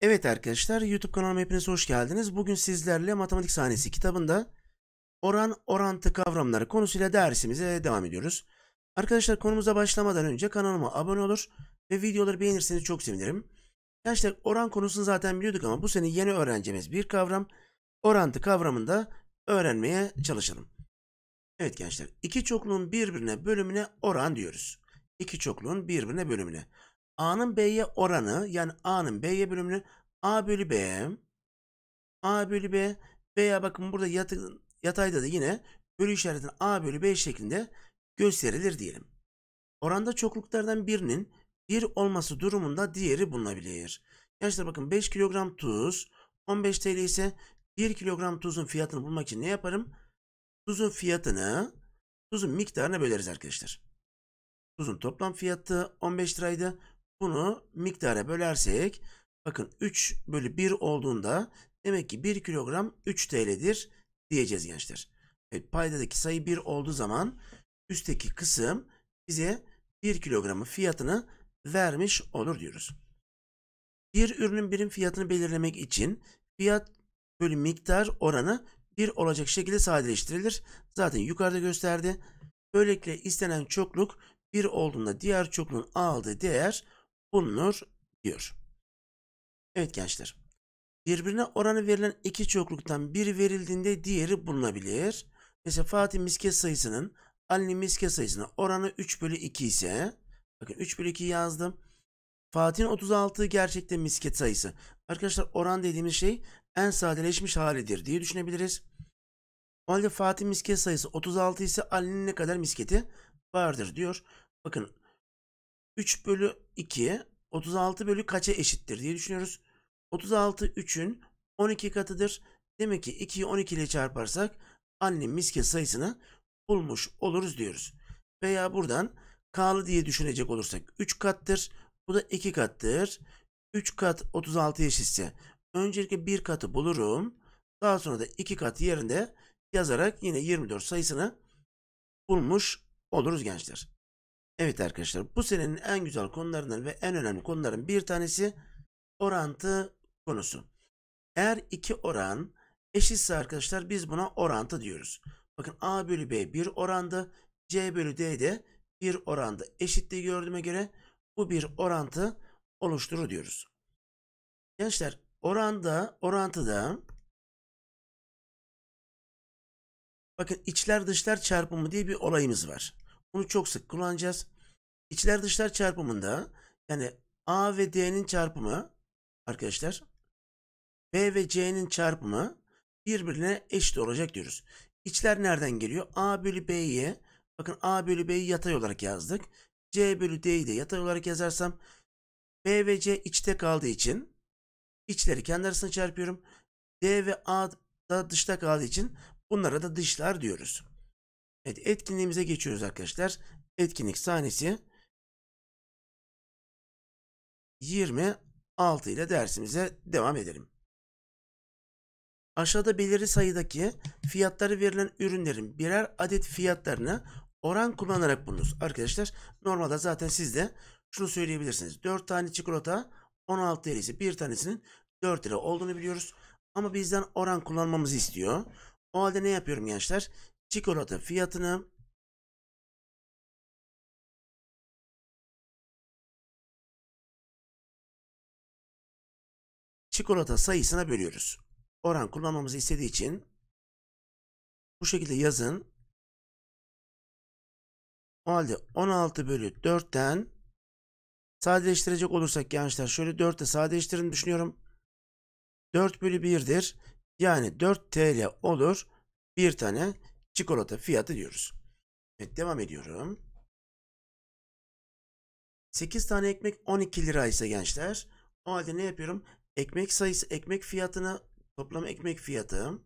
Evet arkadaşlar YouTube kanalıma hepiniz hoş geldiniz. Bugün sizlerle Matematik Sahnesi kitabında oran orantı kavramları konusuyla dersimize devam ediyoruz. Arkadaşlar konumuza başlamadan önce kanalıma abone olur ve videoları beğenirseniz çok sevinirim. Arkadaşlar oran konusunu zaten biliyorduk ama bu sene yeni öğreneceğimiz bir kavram. Orantı kavramında öğrenmeye çalışalım. Evet gençler iki çokluğun birbirine bölümüne oran diyoruz. İki çokluğun birbirine bölümüne. A'nın B'ye oranı yani A'nın B'ye bölümünü A bölü B A bölü B veya bakın burada yatı, yatayda da yine bölü işaretin A bölü B şeklinde gösterilir diyelim. Oranda çokluklardan birinin bir olması durumunda diğeri bulunabilir. Gençler bakın 5 kilogram tuz 15 TL ise 1 kilogram tuzun fiyatını bulmak için ne yaparım? tuzun fiyatını tuzun miktarına böleriz arkadaşlar. Tuzun toplam fiyatı 15 liraydı. Bunu miktara bölersek bakın 3 bölü 1 olduğunda demek ki 1 kilogram 3 TL'dir diyeceğiz gençler. Evet, paydadaki sayı 1 olduğu zaman üstteki kısım bize 1 kilogramın fiyatını vermiş olur diyoruz. Bir ürünün birim fiyatını belirlemek için fiyat bölü miktar oranı 1 olacak şekilde sadeleştirilir. Zaten yukarıda gösterdi. Böylelikle istenen çokluk 1 olduğunda diğer çokluğun aldığı değer bulunur diyor. Evet gençler. Birbirine oranı verilen iki çokluktan biri verildiğinde diğeri bulunabilir. Mesela Fatih miske sayısının Ali'nin miske sayısına oranı 3 bölü 2 ise bakın 3 bölü 2 yazdım. Fatih'in 36 gerçekten misket sayısı. Arkadaşlar oran dediğimiz şey en sadeleşmiş halidir diye düşünebiliriz. O halde Fatih misket sayısı 36 ise Ali'nin ne kadar misketi vardır diyor. Bakın 3 bölü 2 36 bölü kaça eşittir diye düşünüyoruz. 36 3'ün 12 katıdır. Demek ki 2'yi 12 ile çarparsak Ali'nin misket sayısını bulmuş oluruz diyoruz. Veya buradan K'lı diye düşünecek olursak 3 kattır. Bu da 2 kattır. 3 kat 36 eşitse Öncelikle bir katı bulurum. Daha sonra da iki katı yerinde yazarak yine 24 sayısını bulmuş oluruz gençler. Evet arkadaşlar bu senenin en güzel konularından ve en önemli konuların bir tanesi orantı konusu. Eğer iki oran eşitse arkadaşlar biz buna orantı diyoruz. Bakın A bölü B bir oranda C bölü D de bir oranda eşitliği gördüğüme göre bu bir orantı oluşturur diyoruz. Gençler Oranda, orantıda bakın içler dışlar çarpımı diye bir olayımız var. Bunu çok sık kullanacağız. İçler dışlar çarpımında yani A ve D'nin çarpımı arkadaşlar B ve C'nin çarpımı birbirine eşit olacak diyoruz. İçler nereden geliyor? A bölü B'yi bakın A bölü B'yi yatay olarak yazdık. C bölü D'yi de yatay olarak yazarsam B ve C içte kaldığı için İçleri kendi arasına çarpıyorum. D ve A da dışta kaldığı için bunlara da dışlar diyoruz. Evet etkinliğimize geçiyoruz arkadaşlar. Etkinlik sahnesi 26 ile dersimize devam edelim. Aşağıda belirli sayıdaki fiyatları verilen ürünlerin birer adet fiyatlarını oran kullanarak bulunuz. Arkadaşlar normalde zaten siz de şunu söyleyebilirsiniz. 4 tane çikolata 16 lirası bir tanesinin 4 lira olduğunu biliyoruz. Ama bizden oran kullanmamızı istiyor. O halde ne yapıyorum gençler? Çikolata fiyatını çikolata sayısına bölüyoruz. Oran kullanmamızı istediği için bu şekilde yazın. O halde 16 bölü 4'ten Sadeleştirecek olursak gençler şöyle 4 sadeleştirin düşünüyorum. 4 bölü 1'dir. Yani 4 TL olur. Bir tane çikolata fiyatı diyoruz. Evet devam ediyorum. 8 tane ekmek 12 lira ise gençler. O halde ne yapıyorum? Ekmek sayısı ekmek fiyatına toplam ekmek fiyatı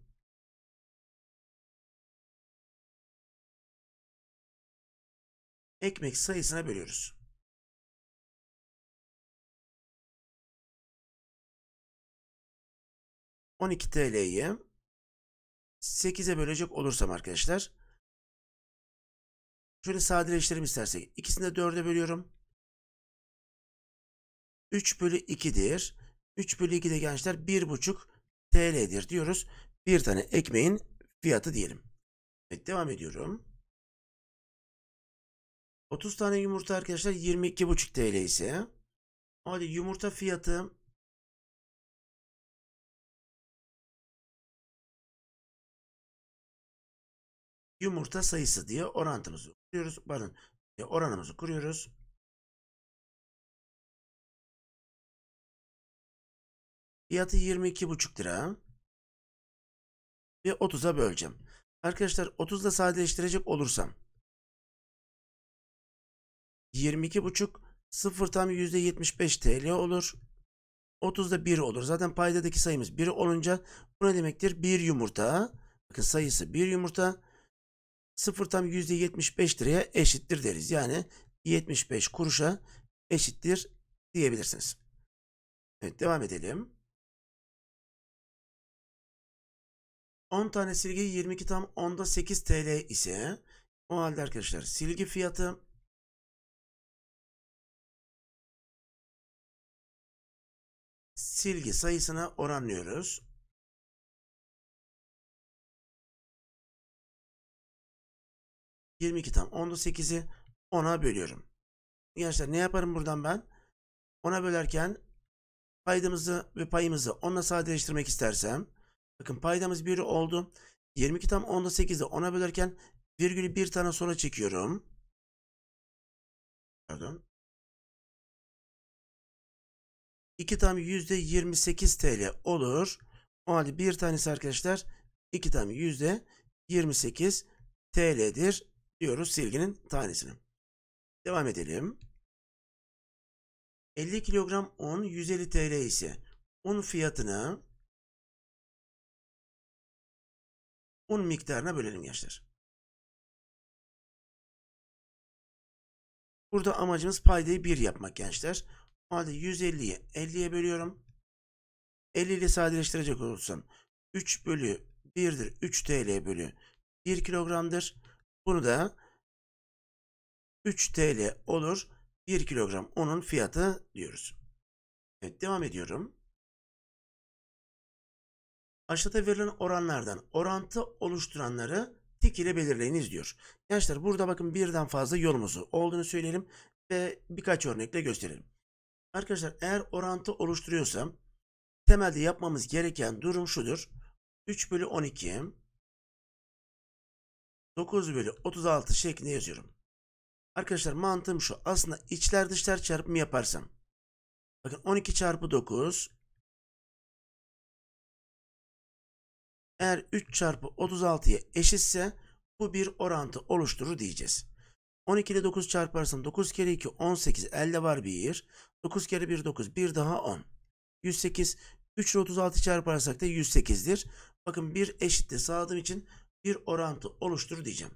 ekmek sayısına bölüyoruz. 12 TL'yi 8'e bölecek olursam arkadaşlar şöyle sadeleştirelim istersek. İkisini de 4'e bölüyorum. 3 bölü 2'dir. 3 bölü 2 de gençler 1,5 TL'dir diyoruz. Bir tane ekmeğin fiyatı diyelim. Evet devam ediyorum. 30 tane yumurta arkadaşlar 22,5 TL ise hadi yumurta fiyatı yumurta sayısı diye orantımızı kuruyoruz. Bakın e, oranımızı kuruyoruz. Fiyatı 22,5 lira. Ve 30'a böleceğim. Arkadaşlar 30'la sadeleştirecek olursam 22,5 0 tam %75 TL olur. 30'da 1 olur. Zaten paydadaki sayımız 1 olunca bu ne demektir? 1 yumurta. Bakın sayısı 1 yumurta. 0 tam %75 liraya eşittir deriz. Yani 75 kuruşa eşittir diyebilirsiniz. Evet devam edelim. 10 tane silgi 22 tam 10'da 8 TL ise o halde arkadaşlar silgi fiyatı silgi sayısına oranlıyoruz. 22 tam. 10'da 8'i 10'a bölüyorum. Gençler ne yaparım buradan ben? 10'a bölerken paydamızı ve payımızı 10'la sadeleştirmek istersem. Bakın paydamız 1 oldu. 22 tam 10'da 8'i 10'a bölerken virgülü bir tane sonra çekiyorum. Pardon. 2 tam %28 TL olur. O halde bir tanesi arkadaşlar 2 tam %28 TL'dir diyoruz silginin tanesini. Devam edelim. 50 kilogram un 150 TL ise un fiyatını un miktarına bölelim gençler. Burada amacımız paydayı 1 yapmak gençler. O halde 150'yi 50'ye bölüyorum. 50 ile sadeleştirecek olursam 3 bölü 1'dir. 3 TL bölü 1 kilogramdır. Bunu da 3 TL olur. 1 kilogram unun fiyatı diyoruz. Evet devam ediyorum. Aşağıda verilen oranlardan orantı oluşturanları tik ile belirleyiniz diyor. Gençler burada bakın birden fazla yolumuzu olduğunu söyleyelim ve birkaç örnekle gösterelim. Arkadaşlar eğer orantı oluşturuyorsam temelde yapmamız gereken durum şudur. 3 bölü 12 9 bölü 36 şeklinde yazıyorum. Arkadaşlar mantığım şu. Aslında içler dışlar çarpımı yaparsam. Bakın 12 çarpı 9. Eğer 3 çarpı 36'ya eşitse bu bir orantı oluşturur diyeceğiz. 12 ile 9 çarparsam 9 kere 2 18 elde var 1. 9 kere 1 9 1 daha 10. 108 3 ile 36 çarparsak da 108'dir. Bakın 1 eşitte sağladığım için bir orantı oluştur diyeceğim.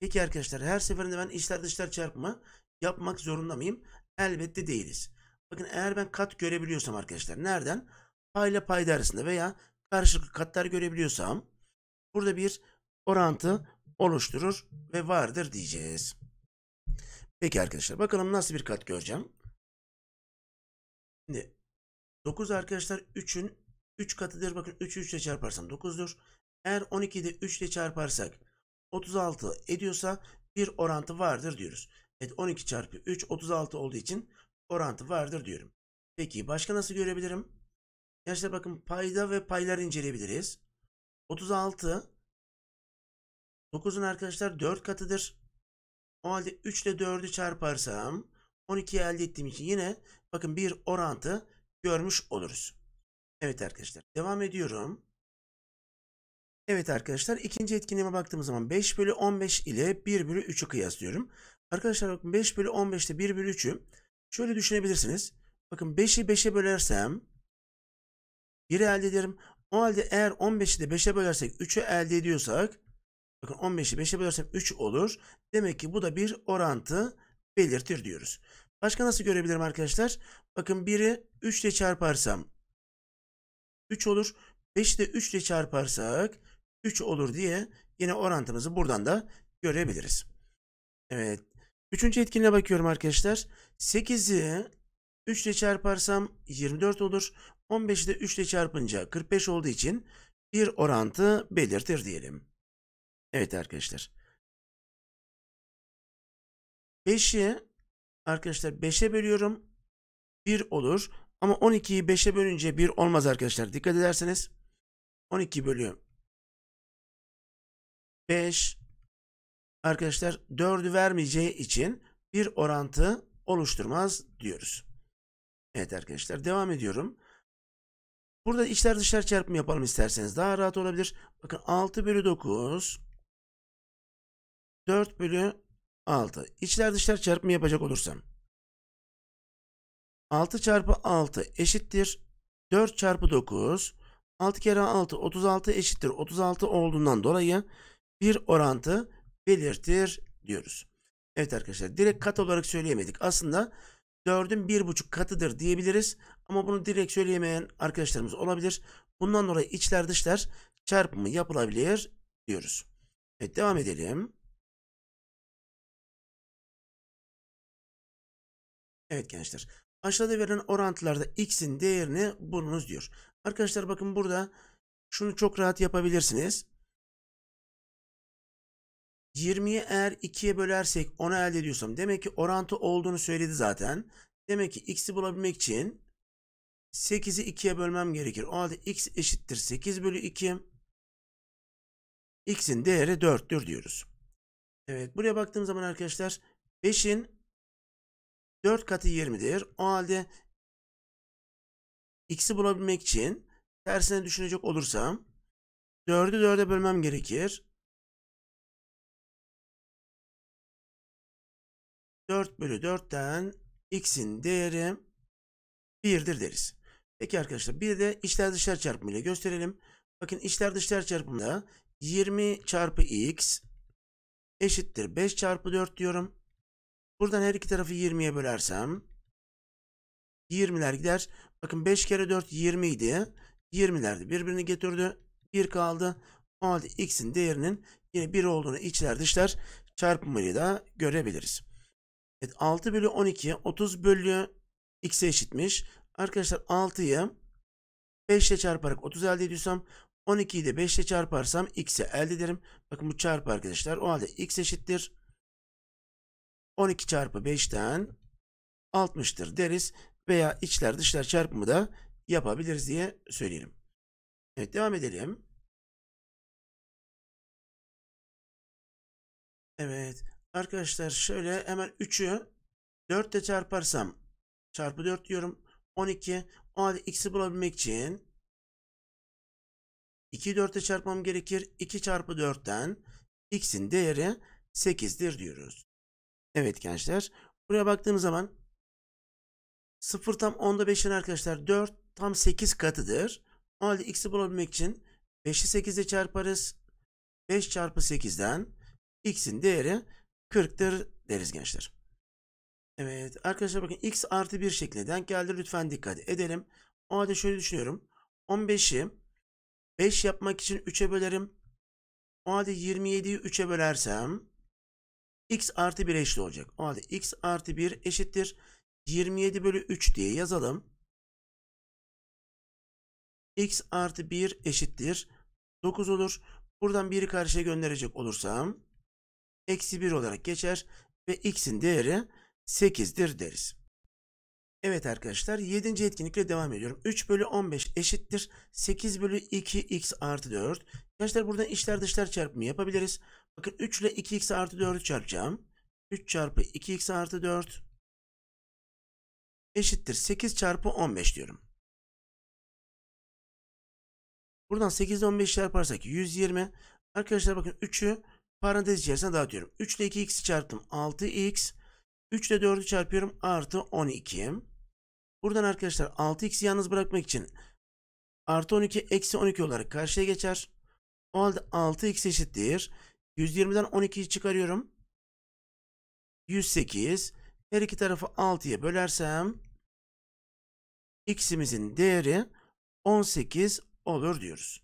Peki arkadaşlar her seferinde ben işler dışlar çarpma yapmak zorunda mıyım? Elbette değiliz. Bakın eğer ben kat görebiliyorsam arkadaşlar nereden? Payla ile pay arasında veya karşılıklı katlar görebiliyorsam burada bir orantı oluşturur ve vardır diyeceğiz. Peki arkadaşlar bakalım nasıl bir kat göreceğim. Şimdi 9 arkadaşlar 3'ün 3 katıdır. Bakın 3'ü 3 ile çarparsam 9'dur. Eğer 12'de 3 ile çarparsak 36 ediyorsa bir orantı vardır diyoruz. Evet 12 çarpı 3 36 olduğu için orantı vardır diyorum. Peki başka nasıl görebilirim? Gençler bakın payda ve payları inceleyebiliriz. 36 9'un arkadaşlar 4 katıdır. O halde 3 ile 4'ü çarparsam 12'yi elde ettiğim için yine bakın bir orantı görmüş oluruz. Evet arkadaşlar devam ediyorum. Evet arkadaşlar ikinci etkinliğime baktığımız zaman 5 bölü 15 ile 1 bölü 3'ü kıyaslıyorum. Arkadaşlar bakın 5 bölü 15 ile 1 bölü 3'ü şöyle düşünebilirsiniz. Bakın 5'i 5'e bölersem 1 elde ederim. O halde eğer 15'i de 5'e bölersek 3'ü elde ediyorsak bakın 15'i 5'e bölersem 3 olur. Demek ki bu da bir orantı belirtir diyoruz. Başka nasıl görebilirim arkadaşlar? Bakın 1'i 3 ile çarparsam 3 olur. 5'i de 3 ile çarparsak 3 olur diye yine orantımızı buradan da görebiliriz. Evet. Üçüncü etkinliğe bakıyorum arkadaşlar. 8'i 3 ile çarparsam 24 olur. 15'i de 3 ile çarpınca 45 olduğu için bir orantı belirtir diyelim. Evet arkadaşlar. 5'i arkadaşlar 5'e bölüyorum. 1 olur. Ama 12'yi 5'e bölünce 1 olmaz arkadaşlar. Dikkat ederseniz 12 bölüyorum. 5 arkadaşlar 4'ü vermeyeceği için bir orantı oluşturmaz diyoruz. Evet arkadaşlar devam ediyorum. Burada içler dışlar çarpımı yapalım isterseniz daha rahat olabilir. Bakın 6 bölü 9 4 bölü 6 İçler dışlar çarpımı yapacak olursam 6 çarpı 6 eşittir 4 çarpı 9 6 kere 6 36 eşittir 36 olduğundan dolayı bir orantı belirtir diyoruz. Evet arkadaşlar direkt kat olarak söyleyemedik. Aslında 4'ün 1,5 katıdır diyebiliriz. Ama bunu direkt söyleyemeyen arkadaşlarımız olabilir. Bundan dolayı içler dışlar çarpımı yapılabilir diyoruz. Evet devam edelim. Evet gençler. Aşağıda verilen orantılarda x'in değerini bulunuz diyor. Arkadaşlar bakın burada şunu çok rahat yapabilirsiniz. 20'yi eğer 2'ye bölersek onu elde ediyorsam demek ki orantı olduğunu söyledi zaten. Demek ki x'i bulabilmek için 8'i 2'ye bölmem gerekir. O halde x eşittir 8 bölü 2. x'in değeri 4'tür diyoruz. Evet buraya baktığım zaman arkadaşlar 5'in 4 katı 20'dir. O halde x'i bulabilmek için tersine düşünecek olursam 4'ü 4'e bölmem gerekir. 4 bölü 4'ten x'in değeri 1'dir deriz. Peki arkadaşlar bir de içler dışlar çarpımı ile gösterelim. Bakın içler dışlar çarpımında 20 çarpı x eşittir 5 çarpı 4 diyorum. Buradan her iki tarafı 20'ye bölersem 20'ler gider. Bakın 5 kere 4 20 idi. 20'ler birbirini getirdi. 1 kaldı. O halde x'in değerinin yine 1 olduğunu içler dışlar çarpımıyla da görebiliriz. Evet 6 bölü 12 30 bölü x'e eşitmiş. Arkadaşlar 6'yı 5 ile çarparak 30 elde ediyorsam 12'yi de 5 ile çarparsam x'i elde ederim. Bakın bu çarpı arkadaşlar. O halde x eşittir. 12 çarpı 5'ten 60'tır deriz. Veya içler dışlar çarpımı da yapabiliriz diye söyleyelim. Evet devam edelim. Evet Arkadaşlar şöyle hemen 3'ü 4 ile çarparsam çarpı 4 diyorum. 12. O halde x'i bulabilmek için 2 4'e çarpmam gerekir. 2 çarpı 4'ten x'in değeri 8'dir diyoruz. Evet gençler. Buraya baktığım zaman 0 tam 10'da 5'in arkadaşlar 4 tam 8 katıdır. O halde x'i bulabilmek için 5'i 8 ile çarparız. 5 çarpı 8'den x'in değeri 40'tır deriz gençler. Evet arkadaşlar bakın x artı 1 şekline denk geldi. Lütfen dikkat edelim. O halde şöyle düşünüyorum. 15'i 5 yapmak için 3'e bölerim. O halde 27'yi 3'e bölersem x artı 1 eşit olacak. O halde x artı 1 eşittir. 27 bölü 3 diye yazalım. x artı 1 eşittir. 9 olur. Buradan 1'i karşıya gönderecek olursam eksi 1 olarak geçer ve x'in değeri 8'dir deriz. Evet arkadaşlar 7. etkinlikle devam ediyorum. 3 bölü 15 eşittir. 8 bölü 2x artı 4. Arkadaşlar burada içler dışlar çarpımı yapabiliriz. Bakın 3 ile 2x artı 4'ü çarpacağım. 3 çarpı 2x artı 4 eşittir 8 çarpı 15 diyorum. Buradan 8 ile 15 çarparsak 120. Arkadaşlar bakın 3'ü Parantez içerisine dağıtıyorum. 3 ile 2x'i çarptım 6x. 3 ile 4'ü çarpıyorum artı 12. Buradan arkadaşlar 6x'i yalnız bırakmak için artı 12 eksi 12 olarak karşıya geçer. O halde 6x eşittir. 120'den 12'yi çıkarıyorum. 108. Her iki tarafı 6'ya bölersem x'imizin değeri 18 olur diyoruz.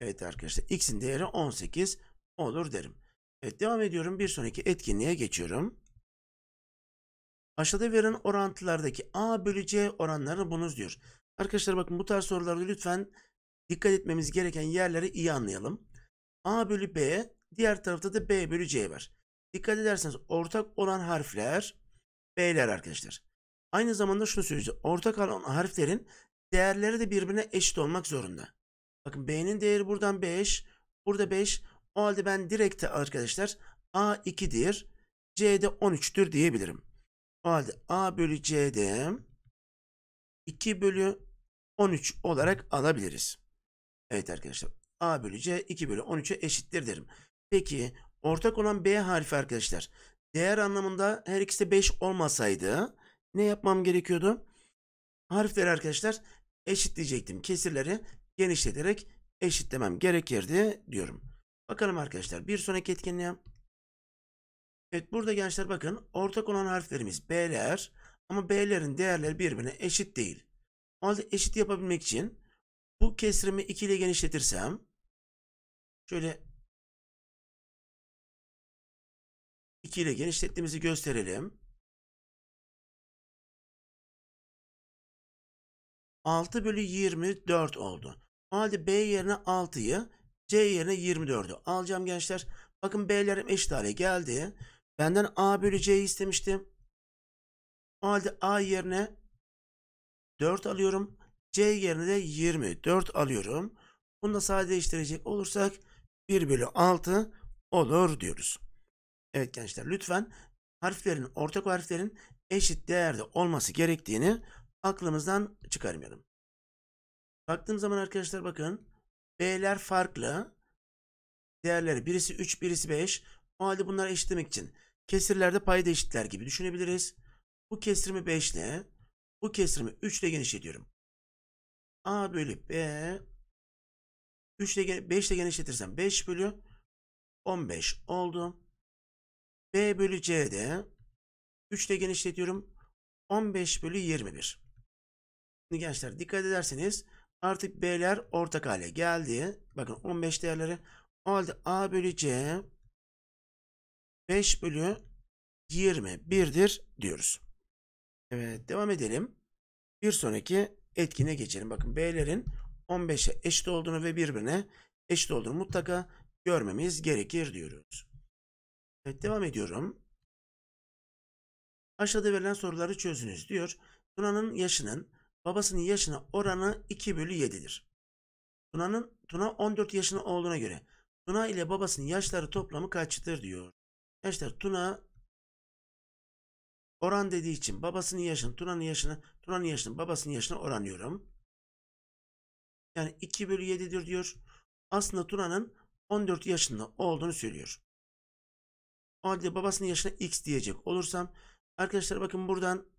Evet arkadaşlar x'in değeri 18 olur derim. Evet devam ediyorum. Bir sonraki etkinliğe geçiyorum. Aşağıda verilen orantılardaki A bölü C oranlarını bulunuz diyor. Arkadaşlar bakın bu tarz sorularda lütfen dikkat etmemiz gereken yerleri iyi anlayalım. A bölü B, diğer tarafta da B bölü C var. Dikkat ederseniz ortak olan harfler B'ler arkadaşlar. Aynı zamanda şunu söyleyeceğim. Ortak olan harflerin değerleri de birbirine eşit olmak zorunda. Bakın B'nin değeri buradan 5, burada 5, o halde ben direkte arkadaşlar A 2'dir. de 13'tür diyebilirim. O halde A bölü C'de 2 bölü 13 olarak alabiliriz. Evet arkadaşlar. A bölü C 2 bölü 13'e eşittir derim. Peki ortak olan B harfi arkadaşlar. Değer anlamında her ikisi de 5 olmasaydı ne yapmam gerekiyordu? Harfleri arkadaşlar eşitleyecektim. Kesirleri genişleterek eşitlemem gerekirdi diyorum. Bakalım arkadaşlar bir sonraki etkinliğe. Evet burada gençler bakın ortak olan harflerimiz B'ler ama B'lerin değerleri birbirine eşit değil. O halde eşit yapabilmek için bu kesrimi 2 ile genişletirsem şöyle 2 ile genişlettiğimizi gösterelim. 6 bölü 24 oldu. O halde B yerine 6'yı C yerine 24'ü alacağım gençler. Bakın B'lerim eşit hale geldi. Benden A bölü C istemiştim. O halde A yerine 4 alıyorum. C yerine de 24 alıyorum. Bunu da sadeleştirecek olursak 1 bölü 6 olur diyoruz. Evet gençler lütfen harflerin ortak harflerin eşit değerde olması gerektiğini aklımızdan çıkarmayalım. Baktığım zaman arkadaşlar bakın B'ler farklı. Değerleri birisi 3 birisi 5. O halde bunları eşitlemek için kesirlerde payda eşitler gibi düşünebiliriz. Bu kesirimi 5 ile bu kesirimi 3 ile genişletiyorum. A bölü B 3 ile 5 ile genişletirsem 5 bölü 15 oldu. B bölü C'de 3 ile genişletiyorum. 15 bölü 21. Şimdi gençler dikkat ederseniz Artık B'ler ortak hale geldi. Bakın 15 değerleri. O halde A bölü C 5 bölü 21'dir diyoruz. Evet devam edelim. Bir sonraki etkine geçelim. Bakın B'lerin 15'e eşit olduğunu ve birbirine eşit olduğunu mutlaka görmemiz gerekir diyoruz. Evet devam ediyorum. Aşağıda verilen soruları çözünüz diyor. Tuna'nın yaşının babasının yaşına oranı 2 bölü 7'dir. Tuna'nın Tuna 14 yaşında olduğuna göre Tuna ile babasının yaşları toplamı kaçtır diyor. Gençler Tuna oran dediği için babasının yaşını, Tuna'nın yaşını, Tuna'nın yaşını, babasının yaşını oranıyorum. Yani 2 bölü 7'dir diyor. Aslında Tuna'nın 14 yaşında olduğunu söylüyor. O halde babasının yaşına x diyecek olursam arkadaşlar bakın buradan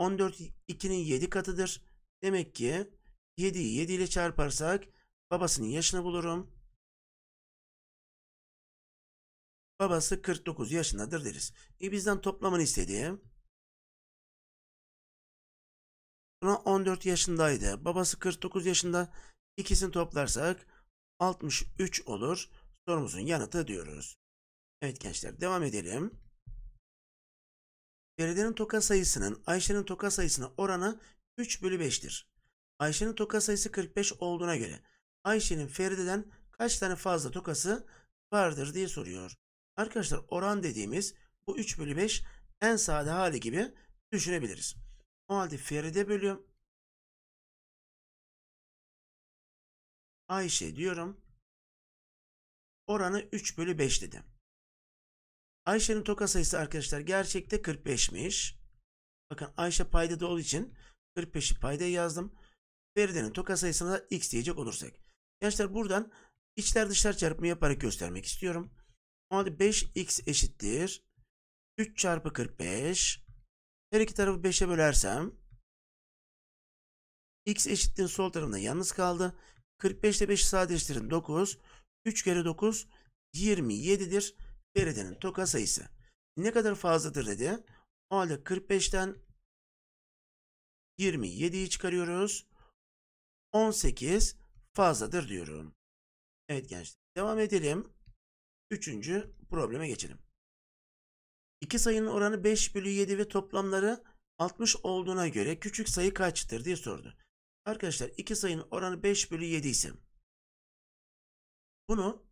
14 2'nin 7 katıdır. Demek ki 7'yi 7 ile çarparsak babasının yaşını bulurum. Babası 49 yaşındadır deriz. E bizden toplamını istediği. Buna 14 yaşındaydı. Babası 49 yaşında. İkisini toplarsak 63 olur. Sorumuzun yanıtı diyoruz. Evet gençler devam edelim. Feride'nin toka sayısının Ayşe'nin toka sayısına oranı 3 bölü 5'tir. Ayşe'nin toka sayısı 45 olduğuna göre Ayşe'nin Feride'den kaç tane fazla tokası vardır diye soruyor. Arkadaşlar oran dediğimiz bu 3 bölü 5 en sade hali gibi düşünebiliriz. O halde Feride bölü Ayşe diyorum. Oranı 3 bölü 5 dedim. Ayşe'nin toka sayısı arkadaşlar gerçekte 45'miş. Bakın Ayşe payda da olduğu için 45'i paydaya yazdım. Feride'nin toka sayısına da x diyecek olursak. Gençler buradan içler dışlar çarpımı yaparak göstermek istiyorum. O halde 5x eşittir. 3 çarpı 45. Her iki tarafı 5'e bölersem x eşittir sol tarafında yalnız kaldı. 45 ile 5'i sadeleştirin 9. 3 kere 9 27'dir. Feride'nin toka sayısı. Ne kadar fazladır dedi. O halde 45'ten 27'yi çıkarıyoruz. 18 fazladır diyorum. Evet gençler devam edelim. Üçüncü probleme geçelim. İki sayının oranı 5 bölü 7 ve toplamları 60 olduğuna göre küçük sayı kaçtır diye sordu. Arkadaşlar iki sayının oranı 5 bölü 7 ise bunu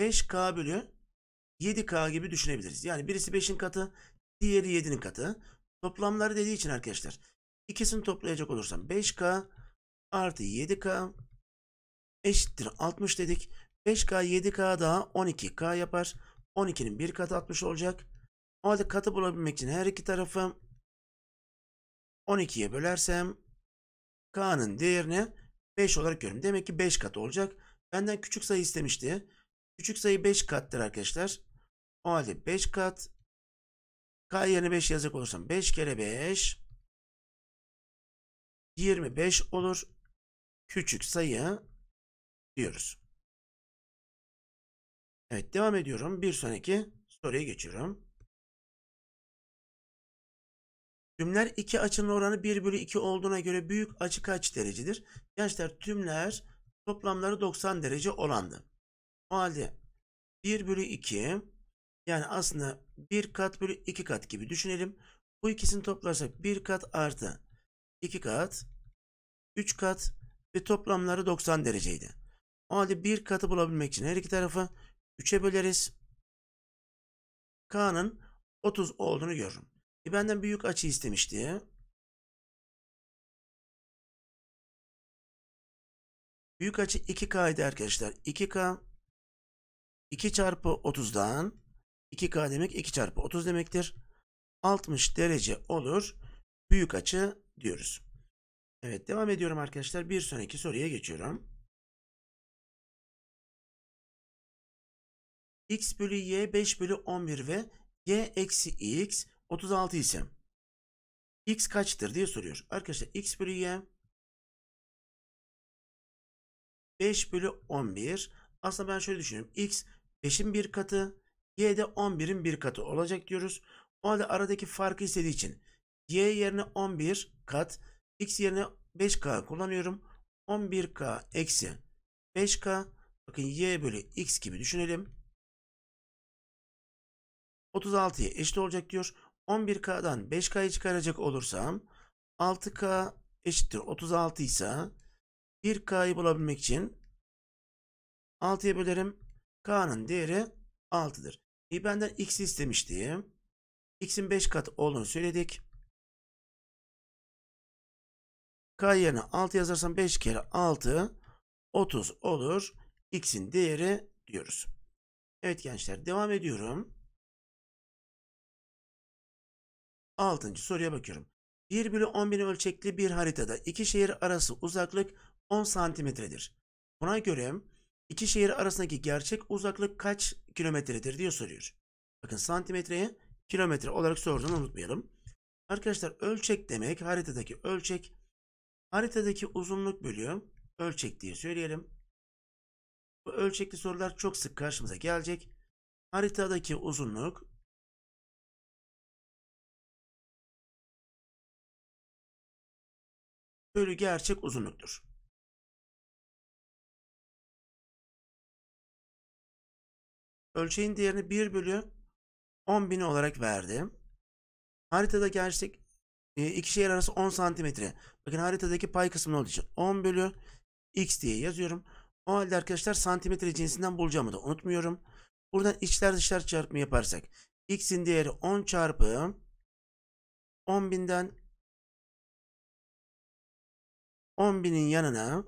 5K bölü 7K gibi düşünebiliriz. Yani birisi 5'in katı, diğeri 7'nin katı. Toplamları dediği için arkadaşlar ikisini toplayacak olursam 5K artı 7K eşittir 60 dedik. 5K 7K daha 12K yapar. 12'nin bir katı 60 olacak. O halde katı bulabilmek için her iki tarafı 12'ye bölersem K'nın değerini 5 olarak görüyorum. Demek ki 5 katı olacak. Benden küçük sayı istemişti. Küçük sayı 5 kattır arkadaşlar. O halde 5 kat. K yerine 5 yazacak olursam 5 kere 5 25 olur. Küçük sayı diyoruz. Evet devam ediyorum. Bir sonraki soruya geçiyorum. Tümler iki açının oranı 1 bölü 2 olduğuna göre büyük açı kaç derecedir? Gençler tümler toplamları 90 derece olandı. O halde 1 bölü 2 yani aslında 1 kat bölü 2 kat gibi düşünelim. Bu ikisini toplarsak 1 kat artı 2 kat 3 kat ve toplamları 90 dereceydi. O halde 1 katı bulabilmek için her iki tarafı 3'e böleriz. K'nın 30 olduğunu görürüm. E benden büyük açı istemişti. Büyük açı 2K arkadaşlar. 2K 2 çarpı 30'dan 2K demek 2 çarpı 30 demektir. 60 derece olur. Büyük açı diyoruz. Evet devam ediyorum arkadaşlar. Bir sonraki soruya geçiyorum. x bölü y 5 bölü 11 ve y eksi x 36 ise x kaçtır diye soruyor. Arkadaşlar x bölü y 5 bölü 11 aslında ben şöyle düşünüyorum. x 5'in bir katı y de 11'in bir katı olacak diyoruz. O halde aradaki farkı istediği için y yerine 11 kat x yerine 5k kullanıyorum. 11k eksi 5k bakın y bölü x gibi düşünelim. 36'ya eşit olacak diyor. 11k'dan 5k'yı çıkaracak olursam 6k eşittir 36 ise 1k'yı bulabilmek için 6'ya bölerim K'nın değeri 6'dır. E benden x istemişti. X'in 5 katı olduğunu söyledik. K yerine 6 yazarsam 5 kere 6 30 olur. X'in değeri diyoruz. Evet gençler devam ediyorum. 6. soruya bakıyorum. 1 bölü 10 bin ölçekli bir haritada iki şehir arası uzaklık 10 santimetredir. Buna göre İki şehir arasındaki gerçek uzaklık kaç kilometredir diye soruyor. Bakın santimetreye kilometre olarak sorduğunu unutmayalım. Arkadaşlar ölçek demek haritadaki ölçek haritadaki uzunluk bölüyor. Ölçek diye söyleyelim. Bu ölçekli sorular çok sık karşımıza gelecek. Haritadaki uzunluk bölü gerçek uzunluktur. Ölçeğin değerini 1 bölü 10.000 olarak verdim. Haritada gerçek e, iki şehir arası 10 santimetre. Bakın haritadaki pay kısmına olduğu için 10 bölü x diye yazıyorum. O halde arkadaşlar santimetre cinsinden bulacağımı da unutmuyorum. Buradan içler dışlar çarpımı yaparsak x'in değeri 10 çarpı 10.000'den 10.000'in yanına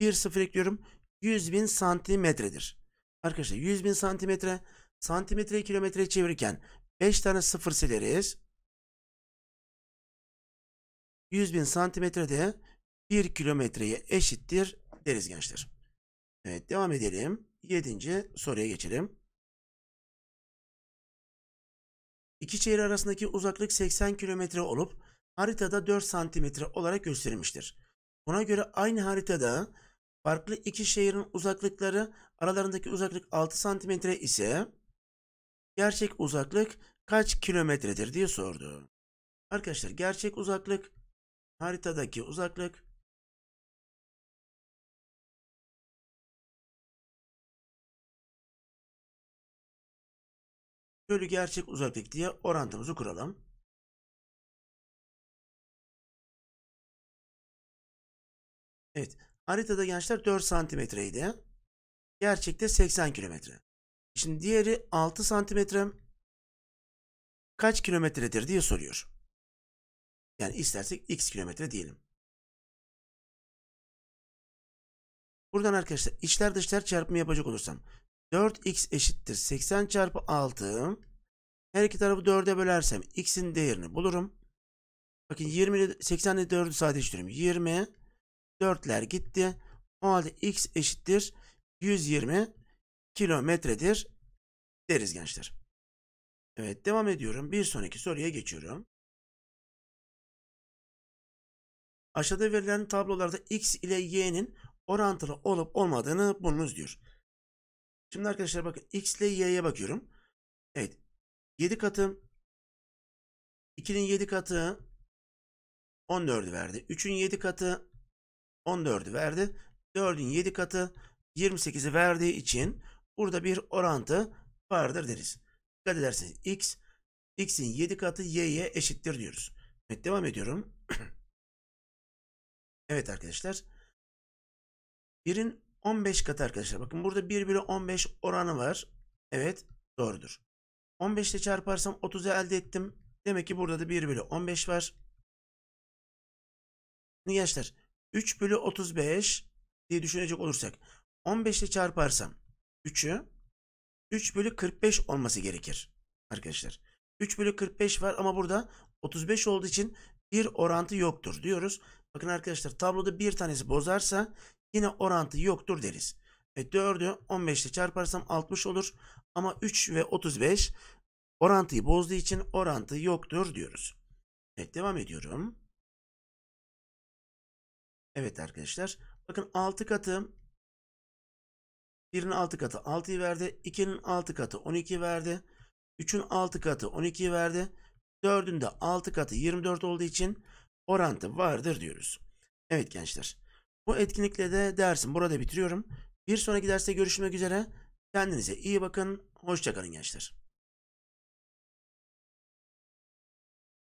1 sıfır ekliyorum. 100.000 santimetredir. Arkadaşlar 100 bin santimetre santimetreyi kilometreye çevirirken 5 tane sıfır sileriz. 100 bin santimetre de 1 kilometreye eşittir deriz gençler. Evet devam edelim. 7. soruya geçelim. İki şehir arasındaki uzaklık 80 kilometre olup haritada 4 santimetre olarak gösterilmiştir. Buna göre aynı haritada Farklı iki şehrin uzaklıkları aralarındaki uzaklık 6 santimetre ise gerçek uzaklık kaç kilometredir diye sordu. Arkadaşlar gerçek uzaklık haritadaki uzaklık bölü gerçek uzaklık diye orantımızı kuralım. Evet Haritada gençler 4 santimetreydi. Gerçekte 80 kilometre. Şimdi diğeri 6 santimetre kaç kilometredir diye soruyor. Yani istersek x kilometre diyelim. Buradan arkadaşlar içler dışlar çarpımı yapacak olursam 4x eşittir 80 çarpı 6 her iki tarafı 4'e bölersem x'in değerini bulurum. Bakın 20 ile 80 ile 4'ü sadeleştiriyorum. 20 4'ler gitti. O halde x eşittir 120 kilometredir deriz gençler. Evet devam ediyorum. Bir sonraki soruya geçiyorum. Aşağıda verilen tablolarda x ile y'nin orantılı olup olmadığını bulunuz diyor. Şimdi arkadaşlar bakın x ile y'ye bakıyorum. Evet. 7 katı 2'nin 7 katı 14 verdi. 3'ün 7 katı 14'ü verdi. 4'ün 7 katı 28'i verdiği için burada bir orantı vardır deriz. Dikkat ederseniz x, x'in 7 katı y'ye eşittir diyoruz. Evet devam ediyorum. evet arkadaşlar. 1'in 15 katı arkadaşlar. Bakın burada 1 bölü 15 oranı var. Evet doğrudur. 15 ile çarparsam 30'u elde ettim. Demek ki burada da 1 bölü 15 var. Şimdi gençler 3 bölü 35 diye düşünecek olursak 15 ile çarparsam 3'ü 3 bölü 45 olması gerekir arkadaşlar. 3 bölü 45 var ama burada 35 olduğu için bir orantı yoktur diyoruz. Bakın arkadaşlar tabloda bir tanesi bozarsa yine orantı yoktur deriz. E 4'ü 15 ile çarparsam 60 olur. Ama 3 ve 35 orantıyı bozduğu için orantı yoktur diyoruz. Evet devam ediyorum. Evet arkadaşlar. Bakın 6 katı 1'in 6 katı 6'yı verdi. 2'nin 6 katı 12 verdi. 3'ün 6 katı 12 verdi. 4'ün de 6 katı 24 olduğu için orantı vardır diyoruz. Evet gençler. Bu etkinlikle de dersim burada bitiriyorum. Bir sonraki derste görüşmek üzere. Kendinize iyi bakın. Hoşçakalın gençler.